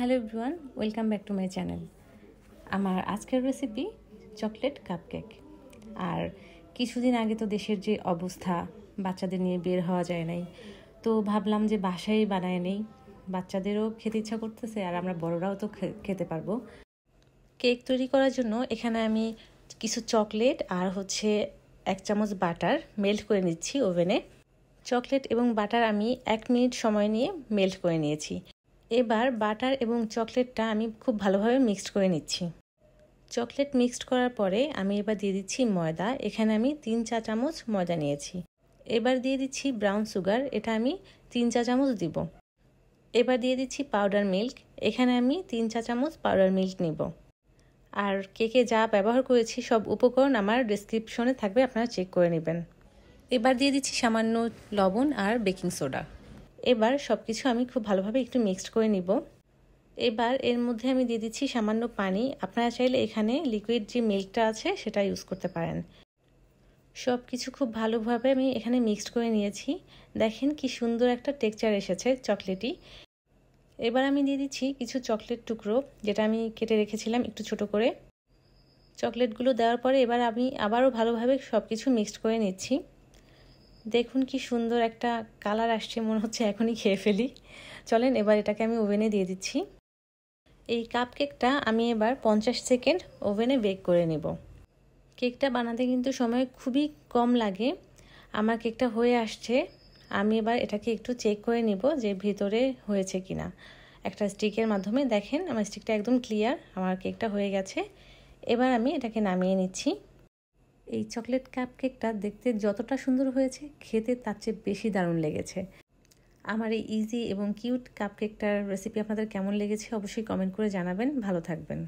hello everyone welcome back to my channel আমার আজকের recipe chocolate cupcake আর কিছুদিন আগে তো দেশের যে অবস্থা বাচ্চাদের নিয়ে বের হওয়া যায় নাই তো ভাবলাম যে বাসায় বানায় নেই বাচ্চাদেরও খেতে ইচ্ছা করতেছে আর আমরা বড়রাও তো খেতে পারবো কেক তৈরি করার জন্য এখানে আমি কিছু চকলেট আর হচ্ছে এক চামচ বাটার মেল্ট করে নিচ্ছি ওভেনে চকলেট এবং বাটার আমি এক মিনিট সময় নিয়ে মেল্ট করে নিয়েছি এবার বাটার এবং চকলেটটা আমি খুব ভালোভাবে মিক্সড করে নিচ্ছি চকলেট মিক্সড করার পরে আমি এবার দিয়ে দিচ্ছি ময়দা এখানে আমি তিন চা চামচ ময়দা নিয়েছি এবার দিয়ে দিচ্ছি ব্রাউন সুগার এটা আমি তিন চা চামচ দিব এবার দিয়ে দিচ্ছি পাউডার মিল্ক এখানে আমি তিন চা চামচ পাউডার মিল্ক নিব আর কেকে যা ব্যবহার করেছি সব উপকরণ আমার ডিসক্রিপশনে থাকবে আপনারা চেক করে নেবেন এবার দিয়ে দিচ্ছি সামান্য লবণ আর বেকিং সোডা এবার সব কিছু আমি খুব ভালোভাবে একটু মিক্সড করে নিব এবার এর মধ্যে আমি দিয়ে দিচ্ছি সামান্য পানি আপনারা চাইলে এখানে লিকুইড যে মিল্কটা আছে সেটা ইউজ করতে পারেন সব কিছু খুব ভালোভাবে আমি এখানে মিক্সড করে নিয়েছি দেখেন কি সুন্দর একটা টেক্সচার এসেছে চকলেটই এবার আমি দিয়ে দিচ্ছি কিছু চকলেট টুকরো যেটা আমি কেটে রেখেছিলাম একটু ছোট করে চকলেটগুলো দেওয়ার পরে এবার আমি আবারও ভালোভাবে সব কিছু মিক্সড করে নিচ্ছি দেখুন কি সুন্দর একটা কালার আসছে মনে হচ্ছে এখনই খেয়ে ফেলি চলেন এবার এটাকে আমি ওভেনে দিয়ে দিচ্ছি এই কাপ কেকটা আমি এবার পঞ্চাশ সেকেন্ড ওভেনে বেক করে নেব কেকটা বানাতে কিন্তু সময় খুবই কম লাগে আমার কেকটা হয়ে আসছে আমি এবার এটাকে একটু চেক করে নিব যে ভিতরে হয়েছে কি না একটা স্টিকের মাধ্যমে দেখেন আমার স্টিকটা একদম ক্লিয়ার আমার কেকটা হয়ে গেছে এবার আমি এটাকে নামিয়ে নিচ্ছি এই চকলেট কাপ কেকটা দেখতে যতটা সুন্দর হয়েছে খেতে তার চেয়ে বেশি দারুণ লেগেছে আমার এই ইজি এবং কিউট কাপ কেকটার রেসিপি আপনাদের কেমন লেগেছে অবশ্যই কমেন্ট করে জানাবেন ভালো থাকবেন